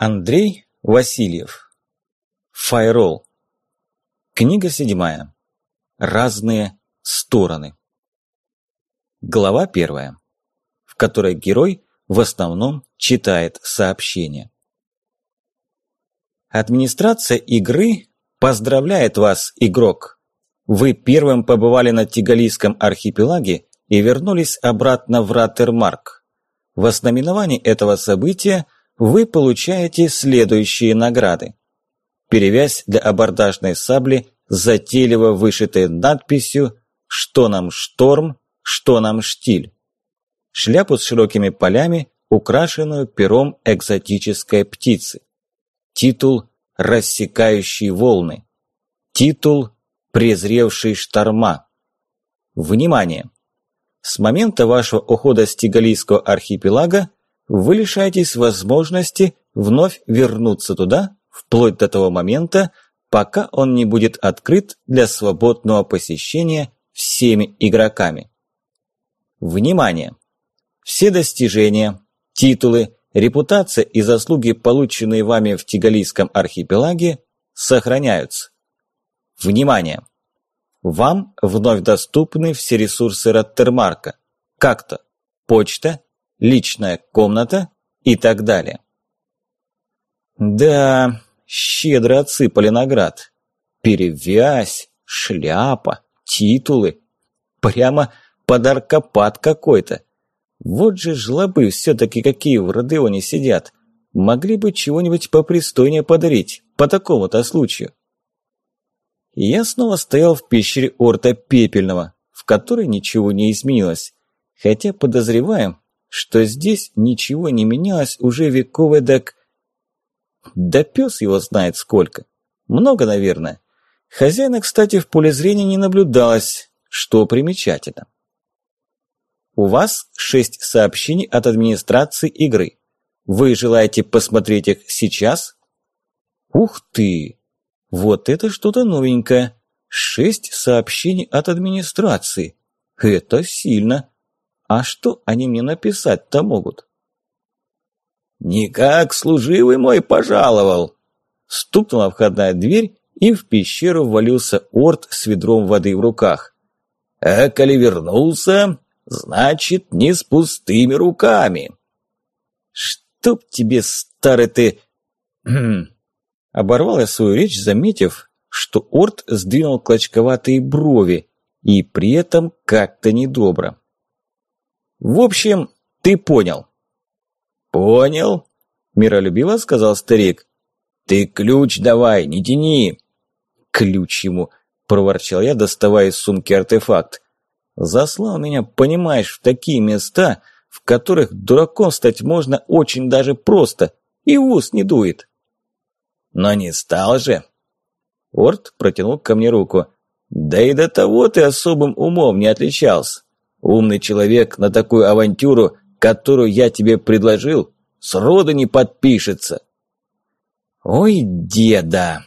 Андрей Васильев. Файрол. Книга седьмая. Разные стороны. Глава первая, в которой герой в основном читает сообщения. Администрация игры поздравляет вас, игрок. Вы первым побывали на Тигалийском архипелаге и вернулись обратно в Ратермарк. В основании этого события – вы получаете следующие награды. Перевязь для абордажной сабли, затейливо вышитой надписью «Что нам шторм, что нам штиль». Шляпу с широкими полями, украшенную пером экзотической птицы. Титул «Рассекающий волны». Титул «Презревший шторма». Внимание! С момента вашего ухода с Тигалийского архипелага вы лишаетесь возможности вновь вернуться туда, вплоть до того момента, пока он не будет открыт для свободного посещения всеми игроками. Внимание! Все достижения, титулы, репутация и заслуги, полученные вами в Тигалийском архипелаге, сохраняются. Внимание! Вам вновь доступны все ресурсы Роттермарка. Как-то почта, личная комната и так далее. Да, щедро отсыпали наград. Перевязь, шляпа, титулы. Прямо подаркопад какой-то. Вот же жлобы все-таки какие в Родеоне сидят. Могли бы чего-нибудь попристойнее подарить по такому-то случаю. Я снова стоял в пещере Орта Пепельного, в которой ничего не изменилось. Хотя, подозреваем, что здесь ничего не менялось уже веков эдак... Да пес его знает сколько. Много, наверное. Хозяина, кстати, в поле зрения не наблюдалось, что примечательно. У вас шесть сообщений от администрации игры. Вы желаете посмотреть их сейчас? Ух ты! Вот это что-то новенькое. Шесть сообщений от администрации. Это сильно. А что они мне написать-то могут? «Никак служивый мой пожаловал!» Стукнула входная дверь, и в пещеру ввалился орд с ведром воды в руках. «А коли вернулся, значит, не с пустыми руками!» «Чтоб тебе, старый ты...» «Хм!» Оборвал я свою речь, заметив, что орд сдвинул клочковатые брови, и при этом как-то недобро. В общем, ты понял». «Понял?» – миролюбиво сказал старик. «Ты ключ давай, не тяни!» «Ключ ему!» – проворчал я, доставая из сумки артефакт. «Заслал меня, понимаешь, в такие места, в которых дураком стать можно очень даже просто, и в ус не дует». «Но не стал же!» Орт протянул ко мне руку. «Да и до того ты особым умом не отличался. Умный человек на такую авантюру, которую я тебе предложил, сроду не подпишется. Ой, деда!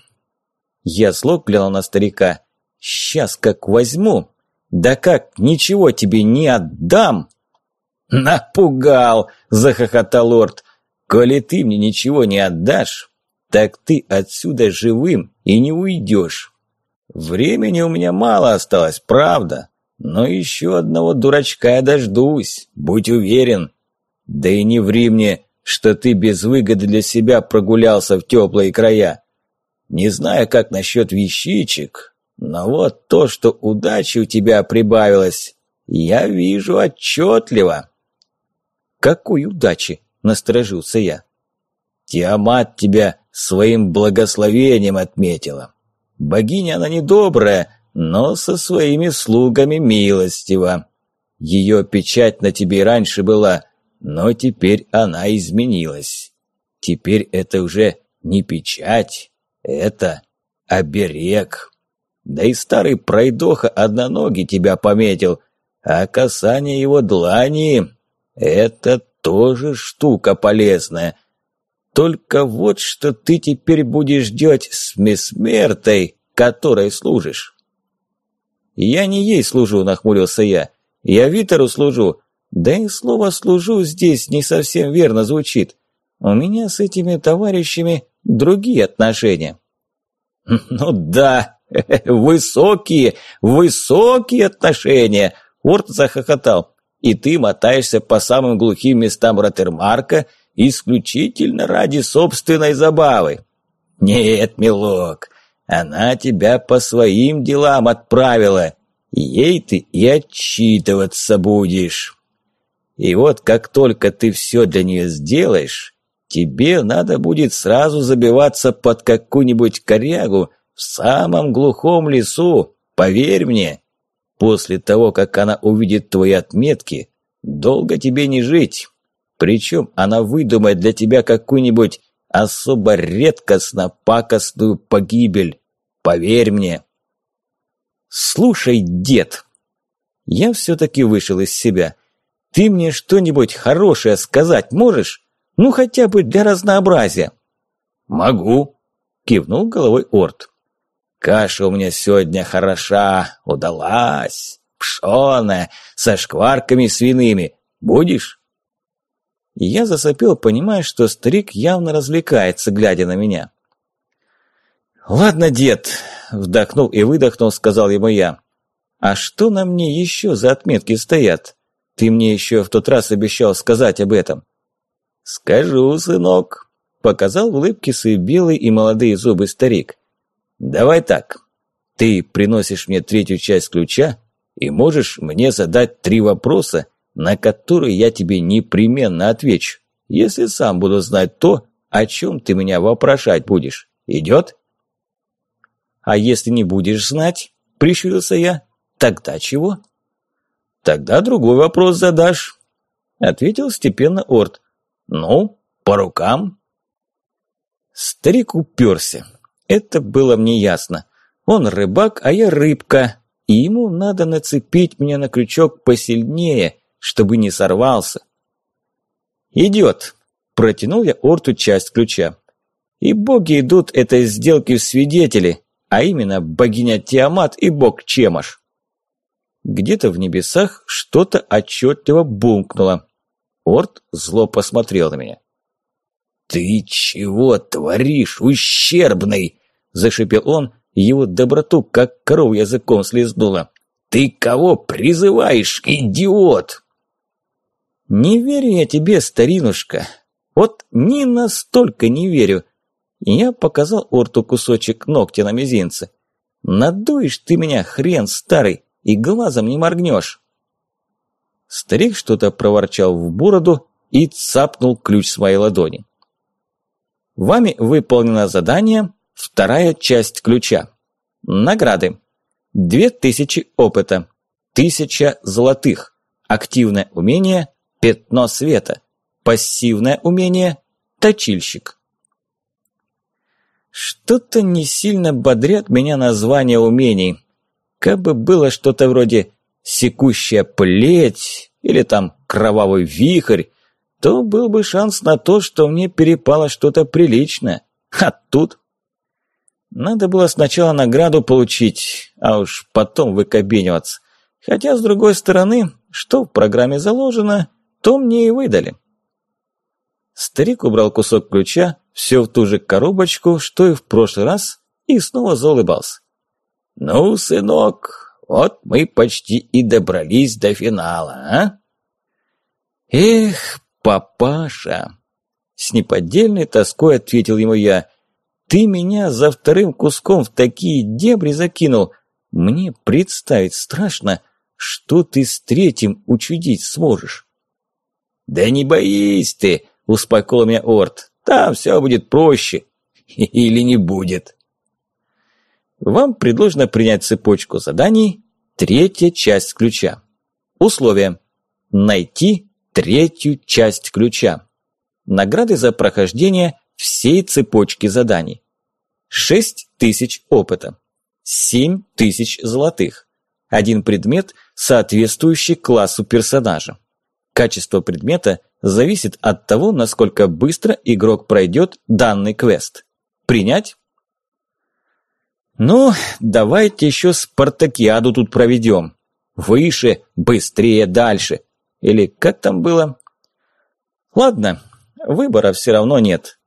Я зло глянул на старика. Сейчас как возьму. Да как, ничего тебе не отдам. Напугал, захохотал лорд. Коли ты мне ничего не отдашь, так ты отсюда живым и не уйдешь. Времени у меня мало осталось, правда? Но еще одного дурачка я дождусь, будь уверен. Да и не ври мне, что ты без выгоды для себя прогулялся в теплые края. Не знаю, как насчет вещичек, но вот то, что удачи у тебя прибавилось, я вижу отчетливо. Какой удачи? Насторожился я. Тиамат тебя своим благословением отметила. Богиня она недобрая, но со своими слугами милостиво. Ее печать на тебе раньше была, но теперь она изменилась. Теперь это уже не печать, это оберег. Да и старый пройдоха одноногий тебя пометил, а касание его длани — это тоже штука полезная. Только вот что ты теперь будешь делать с мисмертой, которой служишь. «Я не ей служу», – нахмурился я. «Я Витеру служу». Да и слово «служу» здесь не совсем верно звучит. У меня с этими товарищами другие отношения. «Ну да, высокие, высокие отношения!» Орт захохотал. «И ты мотаешься по самым глухим местам Ротермарка исключительно ради собственной забавы». «Нет, милок, она тебя по своим делам отправила, ей ты и отчитываться будешь. И вот как только ты все для нее сделаешь, тебе надо будет сразу забиваться под какую-нибудь корягу в самом глухом лесу, поверь мне. После того, как она увидит твои отметки, долго тебе не жить. Причем она выдумает для тебя какую-нибудь особо редкостно пакостную погибель. Поверь мне. Слушай, дед, я все-таки вышел из себя. Ты мне что-нибудь хорошее сказать можешь? Ну, хотя бы для разнообразия. Могу, кивнул головой Орд. Каша у меня сегодня хороша, удалась, пшеная, со шкварками свиными. Будешь? Я засопел, понимая, что старик явно развлекается, глядя на меня. «Ладно, дед», – вдохнул и выдохнул, сказал ему я. «А что на мне еще за отметки стоят? Ты мне еще в тот раз обещал сказать об этом». «Скажу, сынок», – показал в улыбке свои белые и молодые зубы старик. «Давай так. Ты приносишь мне третью часть ключа и можешь мне задать три вопроса, на которые я тебе непременно отвечу, если сам буду знать то, о чем ты меня вопрошать будешь. Идет?» А если не будешь знать, прищурился я, тогда чего? Тогда другой вопрос задашь, ответил степенно Орт. Ну, по рукам. Старик уперся. Это было мне ясно. Он рыбак, а я рыбка, и ему надо нацепить меня на крючок посильнее, чтобы не сорвался. «Идет!» – протянул я Орту часть ключа. «И боги идут этой сделки в свидетели, а именно богиня Тиамат и бог Чемаш. Где-то в небесах что-то отчетливо бумкнуло. Орд зло посмотрел на меня. «Ты чего творишь, ущербный?» – зашипел он, его доброту как коров языком слезнула. «Ты кого призываешь, идиот?» «Не верю я тебе, старинушка. Вот не настолько не верю, я показал Орту кусочек ногтя на мизинце. «Надуешь ты меня, хрен старый, и глазом не моргнешь!» Старик что-то проворчал в бороду и цапнул ключ своей ладони. Вами выполнено задание «Вторая часть ключа». Награды. две тысячи опыта, тысяча золотых, активное умение «Пятно света», пассивное умение «Точильщик». Что-то не сильно бодрят меня названия умений. Кабы было что-то вроде «секущая плеть» или там «кровавый вихрь», то был бы шанс на то, что мне перепало что-то приличное. А тут... Надо было сначала награду получить, а уж потом выкобениваться. Хотя, с другой стороны, что в программе заложено, то мне и выдали. Старик убрал кусок ключа, все в ту же коробочку, что и в прошлый раз, и снова заулыбался. «Ну, сынок, вот мы почти и добрались до финала, а?» «Эх, папаша!» С неподдельной тоской ответил ему я. «Ты меня за вторым куском в такие дебри закинул. Мне представить страшно, что ты с третьим учудить сможешь». «Да не боись ты!» — успокоил меня Орт. Там все будет проще. Или не будет. Вам предложено принять цепочку заданий «Третья часть ключа». Условие. Найти третью часть ключа. Награды за прохождение всей цепочки заданий. 6 тысяч опыта. 7 тысяч золотых. Один предмет, соответствующий классу персонажа. Качество предмета – зависит от того, насколько быстро игрок пройдет данный квест. Принять? Ну, давайте еще спартакиаду тут проведем. Выше, быстрее, дальше. Или как там было? Ладно, выбора все равно нет.